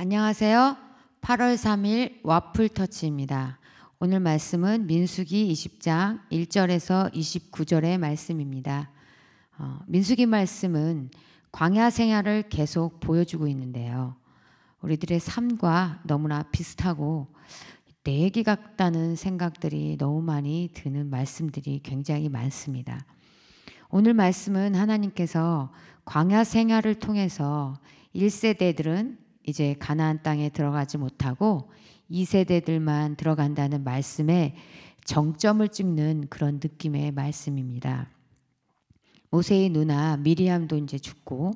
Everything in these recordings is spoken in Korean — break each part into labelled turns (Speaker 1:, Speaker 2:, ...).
Speaker 1: 안녕하세요. 8월 3일 와플 터치입니다. 오늘 말씀은 민수기 20장 1절에서 29절의 말씀입니다. 어, 민수기 말씀은 광야 생활을 계속 보여주고 있는데요. 우리들의 삶과 너무나 비슷하고 내 얘기 같다는 생각들이 너무 많이 드는 말씀들이 굉장히 많습니다. 오늘 말씀은 하나님께서 광야 생활을 통해서 1세대들은 이제 가나안 땅에 들어가지 못하고 2세대들만 들어간다는 말씀에 정점을 찍는 그런 느낌의 말씀입니다. 모세의 누나 미리암도 이제 죽고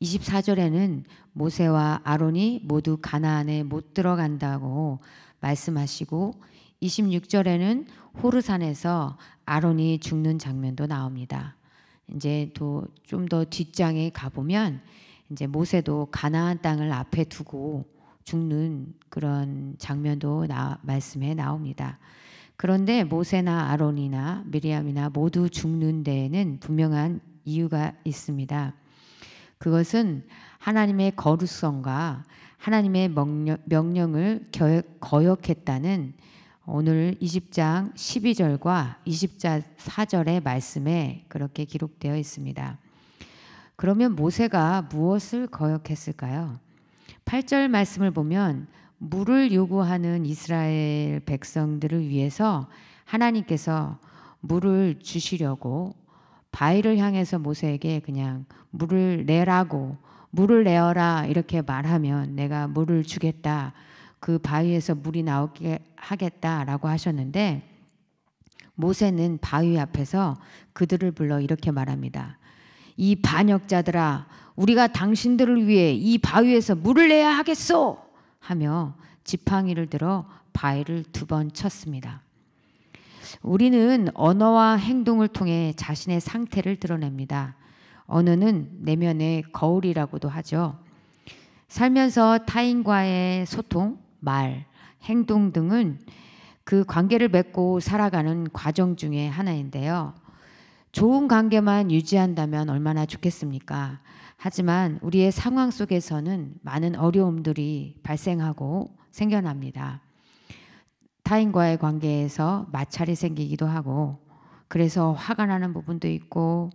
Speaker 1: 24절에는 모세와 아론이 모두 가나안에 못 들어간다고 말씀하시고 26절에는 호르산에서 아론이 죽는 장면도 나옵니다. 이제 또 좀 더 뒷장에 가보면 이제 모세도 가나안 땅을 앞에 두고 죽는 그런 장면도 나, 말씀에 나옵니다. 그런데 모세나 아론이나 미리암이나 모두 죽는 데에는 분명한 이유가 있습니다. 그것은 하나님의 거룩성과 하나님의 명령, 을 거역했다는 오늘 20장 12절과 20장 4절의 말씀에 그렇게 기록되어 있습니다. 그러면 모세가 무엇을 거역했을까요? 8절 말씀을 보면 물을 요구하는 이스라엘 백성들을 위해서 하나님께서 물을 주시려고 바위를 향해서 모세에게 그냥 물을 내라고 물을 내어라 이렇게 말하면 내가 물을 주겠다 그 바위에서 물이 나오게 하겠다라고 하셨는데 모세는 바위 앞에서 그들을 불러 이렇게 말합니다. 이 반역자들아 우리가 당신들을 위해 이 바위에서 물을 내야 하겠소 하며 지팡이를 들어 바위를 두 번 쳤습니다. 우리는 언어와 행동을 통해 자신의 상태를 드러냅니다. 언어는 내면의 거울이라고도 하죠. 살면서 타인과의 소통, 말, 행동 등은 그 관계를 맺고 살아가는 과정 중의 하나인데요. 좋은 관계만 유지한다면 얼마나 좋겠습니까? 하지만 우리의 상황 속에서는 많은 어려움들이 발생하고 생겨납니다. 타인과의 관계에서 마찰이 생기기도 하고, 그래서 화가 나는 부분도 있고,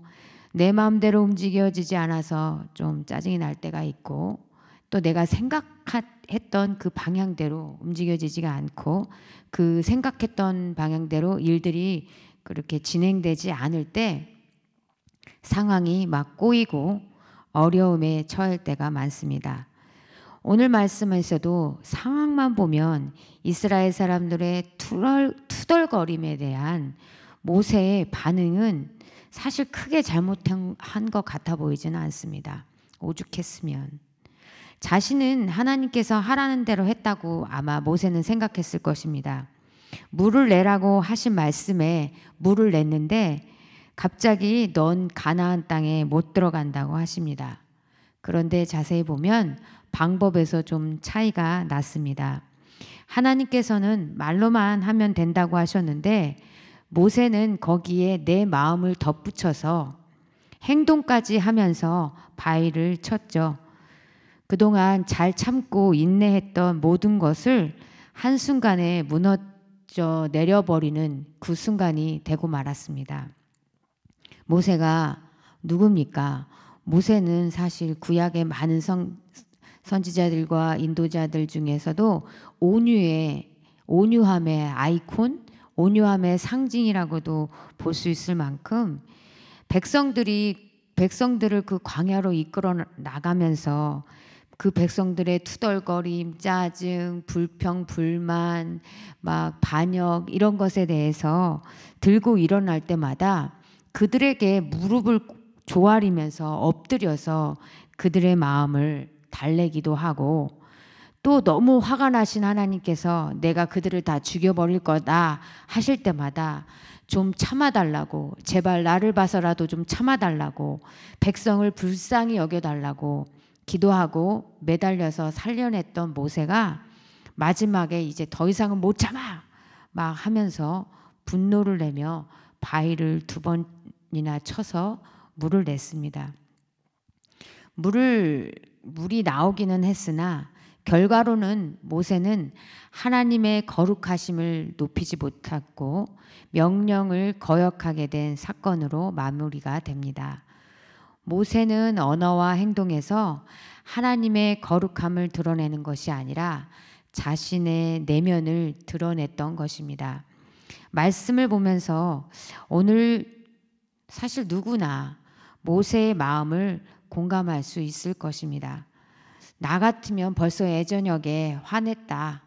Speaker 1: 내 마음대로 움직여지지 않아서 좀 짜증이 날 때가 있고, 또 내가 생각했던 그 방향대로 움직여지지가 않고, 그 생각했던 방향대로 일들이 그렇게 진행되지 않을 때 상황이 막 꼬이고 어려움에 처할 때가 많습니다. 오늘 말씀에서도 상황만 보면 이스라엘 사람들의 투덜, 투덜거림에 대한 모세의 반응은 사실 크게 잘못한 것 같아 보이지는 않습니다. 오죽했으면. 자신은 하나님께서 하라는 대로 했다고 아마 모세는 생각했을 것입니다. 물을 내라고 하신 말씀에 물을 냈는데 갑자기 넌 가나안 땅에 못 들어간다고 하십니다. 그런데 자세히 보면 방법에서 좀 차이가 났습니다. 하나님께서는 말로만 하면 된다고 하셨는데 모세는 거기에 내 마음을 덧붙여서 행동까지 하면서 바위를 쳤죠. 그동안 잘 참고 인내했던 모든 것을 한순간에 무너 무 내려버리는 그 순간이 되고 말았습니다. 모세가 누굽니까? 모세는 사실 구약의 많은 성, 선지자들과 인도자들 중에서도 온유의 온유함의 아이콘, 온유함의 상징이라고도 볼 수 있을 만큼 백성들이 백성들을 그 광야로 이끌어 나가면서 그 백성들의 투덜거림, 짜증, 불평, 불만, 막 반역 이런 것에 대해서 들고 일어날 때마다 그들에게 무릎을 조아리면서 엎드려서 그들의 마음을 달래기도 하고 또 너무 화가 나신 하나님께서 내가 그들을 다 죽여버릴 거다 하실 때마다 좀 참아달라고 제발 나를 봐서라도 좀 참아달라고 백성을 불쌍히 여겨달라고 기도하고 매달려서 살려냈던 모세가 마지막에 이제 더 이상은 못 참아 막 하면서 분노를 내며 바위를 두 번이나 쳐서 물을 냈습니다. 물을 물이 나오기는 했으나 결과로는 모세는 하나님의 거룩하심을 높이지 못했고 명령을 거역하게 된 사건으로 마무리가 됩니다. 모세는 언어와 행동에서 하나님의 거룩함을 드러내는 것이 아니라 자신의 내면을 드러냈던 것입니다. 말씀을 보면서 오늘 사실 누구나 모세의 마음을 공감할 수 있을 것입니다. 나 같으면 벌써 예전역에 화냈다.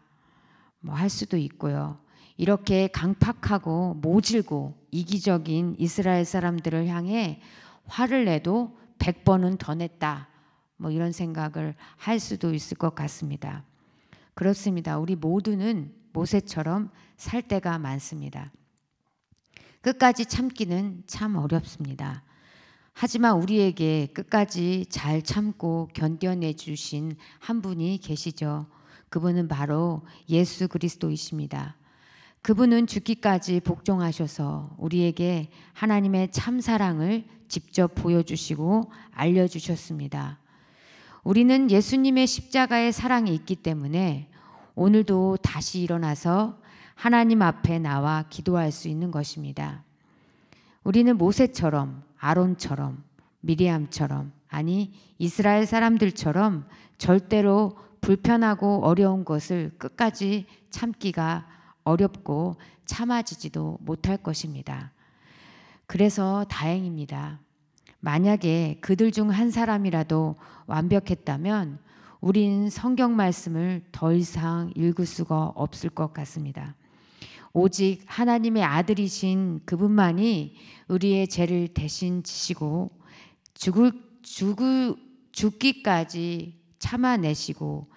Speaker 1: 뭐 할 수도 있고요. 이렇게 강팍하고 모질고 이기적인 이스라엘 사람들을 향해 화를 내도 100번은 더 냈다. 뭐 이런 생각을 할 수도 있을 것 같습니다. 그렇습니다. 우리 모두는 모세처럼 살 때가 많습니다. 끝까지 참기는 참 어렵습니다. 하지만 우리에게 끝까지 잘 참고 견뎌내 주신 한 분이 계시죠. 그분은 바로 예수 그리스도이십니다. 그분은 죽기까지 복종하셔서 우리에게 하나님의 참 사랑을 직접 보여주시고 알려주셨습니다. 우리는 예수님의 십자가의 사랑이 있기 때문에 오늘도 다시 일어나서 하나님 앞에 나와 기도할 수 있는 것입니다. 우리는 모세처럼, 아론처럼, 미리암처럼, 아니 이스라엘 사람들처럼 절대로 불편하고 어려운 것을 끝까지 참기가 어렵고 참아지지도 못할 것입니다. 그래서 다행입니다. 만약에 그들 중 한 사람이라도 완벽했다면 우린 성경 말씀을 더 이상 읽을 수가 없을 것 같습니다. 오직 하나님의 아들이신 그분만이 우리의 죄를 대신 지시고 죽을 죽을 죽기까지 참아내시고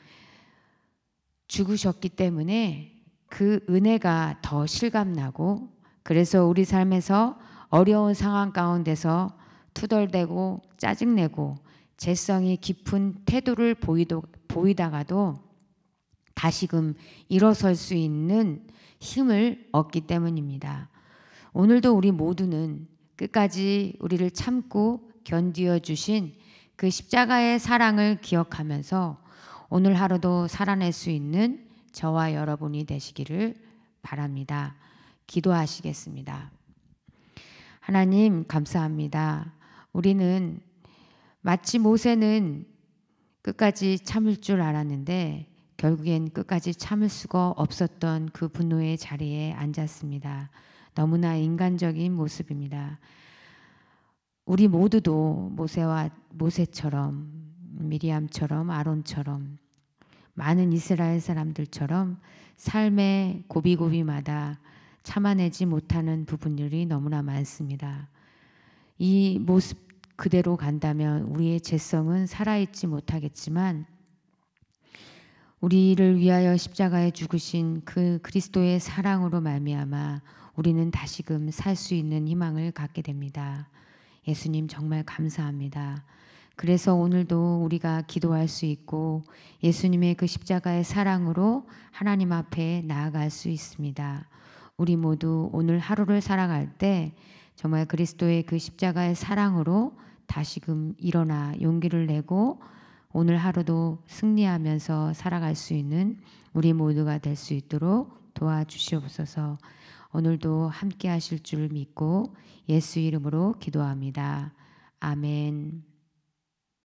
Speaker 1: 죽으셨기 때문에 그 은혜가 더 실감나고 그래서 우리 삶에서 어려운 상황 가운데서 투덜대고 짜증내고 재성이 깊은 태도를 보이도, 보이다가도 다시금 일어설 수 있는 힘을 얻기 때문입니다. 오늘도 우리 모두는 끝까지 우리를 참고 견디어 주신 그 십자가의 사랑을 기억하면서 오늘 하루도 살아낼 수 있는 저와 여러분이 되시기를 바랍니다. 기도하시겠습니다. 하나님, 감사합니다. 우리는 마치 모세는 끝까지 참을 줄 알았는데 결국엔 끝까지 참을 수가 없었던 그 분노의 자리에 앉았습니다. 너무나 인간적인 모습입니다. 우리 모두도 모세와 모세처럼 미리암처럼 아론처럼 많은 이스라엘 사람들처럼 삶의 고비고비마다 참아내지 못하는 부분들이 너무나 많습니다. 이 모습 그대로 간다면 우리의 죄성은 살아있지 못하겠지만 우리를 위하여 십자가에 죽으신 그 그리스도의 사랑으로 말미암아 우리는 다시금 살 수 있는 희망을 갖게 됩니다. 예수님 정말 감사합니다. 그래서 오늘도 우리가 기도할 수 있고 예수님의 그 십자가의 사랑으로 하나님 앞에 나아갈 수 있습니다. 우리 모두 오늘 하루를 살아갈 때 정말 그리스도의 그 십자가의 사랑으로 다시금 일어나 용기를 내고 오늘 하루도 승리하면서 살아갈 수 있는 우리 모두가 될 수 있도록 도와주시옵소서. 오늘도 함께 하실 줄 믿고 예수 이름으로 기도합니다. 아멘.